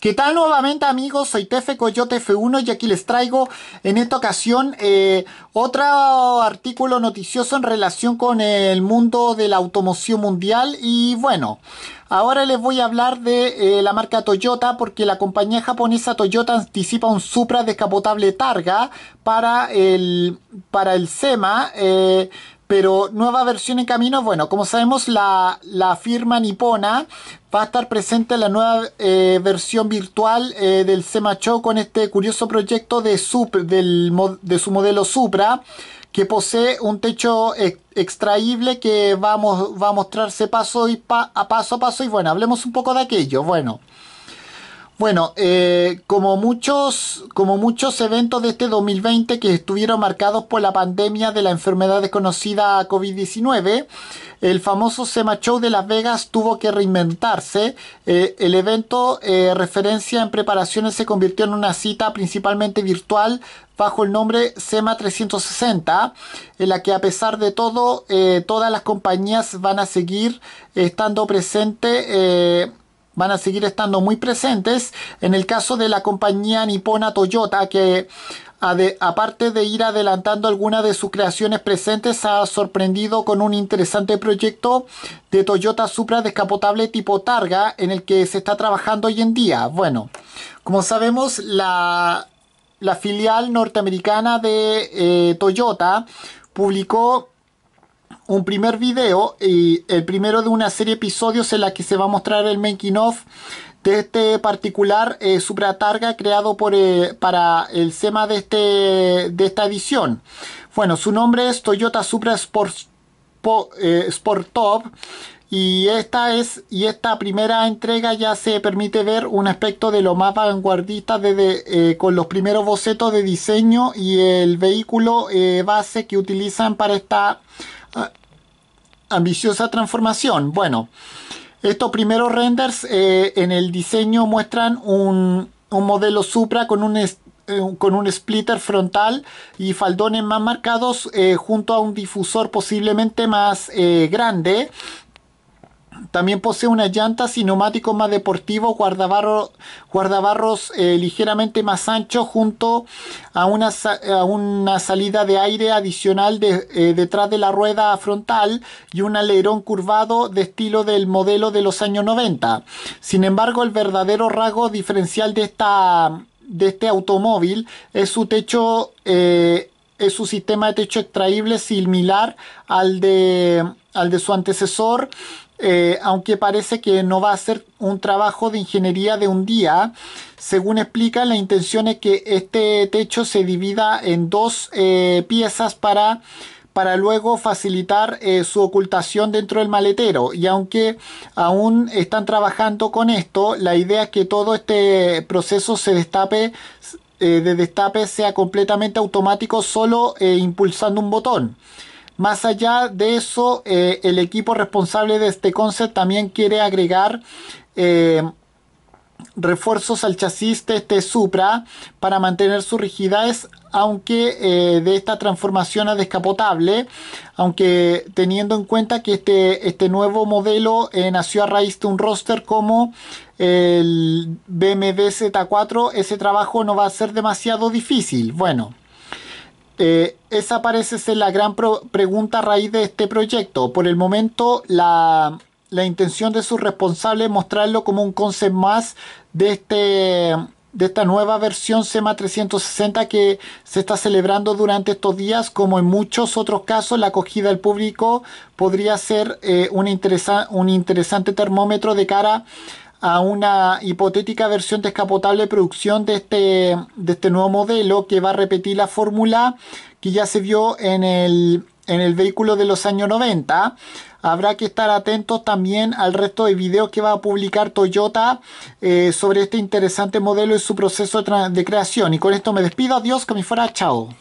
¿Qué tal nuevamente amigos? Soy Tefe Coyote F1 y aquí les traigo en esta ocasión eh, otro artículo noticioso en relación con el mundo de la automoción mundial y bueno, ahora les voy a hablar de eh, la marca Toyota porque la compañía japonesa Toyota anticipa un Supra descapotable Targa para el, para el SEMA eh, pero nueva versión en camino, bueno, como sabemos la, firma nipona va a estar presente en la nueva eh, versión virtual eh, del del Show con este curioso proyecto de, de su modelo Supra que posee un techo extraíble que va, va a mostrarse paso a paso a paso y bueno, hablemos un poco de aquello, bueno. Bueno, eh, como, muchos, como muchos eventos de este 2020 que estuvieron marcados por la pandemia de la enfermedad desconocida COVID-19, el famoso SEMA Show de Las Vegas tuvo que reinventarse. Eh, el evento eh, referencia en preparaciones se convirtió en una cita principalmente virtual bajo el nombre SEMA 360, en la que a pesar de todo, todas las compañías van a seguir estando presentes van a seguir estando muy presentes. En el caso de la compañía nipona Toyota, que aparte de ir adelantando algunas de sus creaciones presentes, ha sorprendido con un interesante proyecto de Toyota Supra descapotable tipo Targa en el que se está trabajando hoy en día. Bueno, como sabemos, la, filial norteamericana de eh, Toyota publicó un primer video y el primero de una serie de episodios en la que se va a mostrar el making of de este particular eh, Supra Targa creado por, eh, para el SEMA de, este, de esta edición. Bueno, su nombre es Toyota Supra Sport, eh, Top y esta es y esta primera entrega ya se permite ver un aspecto de lo más vanguardista desde, con los primeros bocetos de diseño y el vehículo base que utilizan para esta Ah, ambiciosa transformación. Bueno, estos primeros renders eh, en el diseño muestran un, modelo Supra con un, eh, con un splitter frontal y faldones más marcados eh, junto a un difusor posiblemente más grande también posee una llanta y más deportivo, guardabarros, guardabarros eh, ligeramente más anchos junto a una, una, salida de aire adicional eh, detrás de la rueda frontal y un alerón curvado de estilo del modelo de los años 90. Sin embargo, el verdadero rasgo diferencial de, esta, de este automóvil es su techo eh, es un sistema de techo extraíble similar al de, al de su antecesor, eh, aunque parece que no va a ser un trabajo de ingeniería de un día. Según explica, la intención es que este techo se divida en dos eh, piezas para para luego facilitar eh, su ocultación dentro del maletero. Y aunque aún están trabajando con esto, la idea es que todo este proceso se destape eh, de destape sea completamente automático solo eh, impulsando un botón. Más allá de eso, eh, el equipo responsable de este concept también quiere agregar refuerzos al chasis de este Supra para mantener su rigidez aunque eh, de esta transformación a descapotable, aunque teniendo en cuenta que este, este nuevo modelo eh, nació a raíz de un roster como el BMW Z4, ese trabajo no va a ser demasiado difícil. Bueno, eh, esa parece ser la gran pregunta a raíz de este proyecto. Por el momento, la, la intención de sus responsable es mostrarlo como un concept más de, este, de esta nueva versión SEMA 360 que se está celebrando durante estos días. Como en muchos otros casos, la acogida del público podría ser eh, un, un interesante termómetro de cara a una hipotética versión descapotable de producción de este, de este nuevo modelo que va a repetir la fórmula que ya se vio en el en el vehículo de los años 90. Habrá que estar atentos también al resto de videos que va a publicar Toyota eh, sobre este interesante modelo y su proceso de, de creación. Y con esto me despido. Adiós, que me fuera. Chao.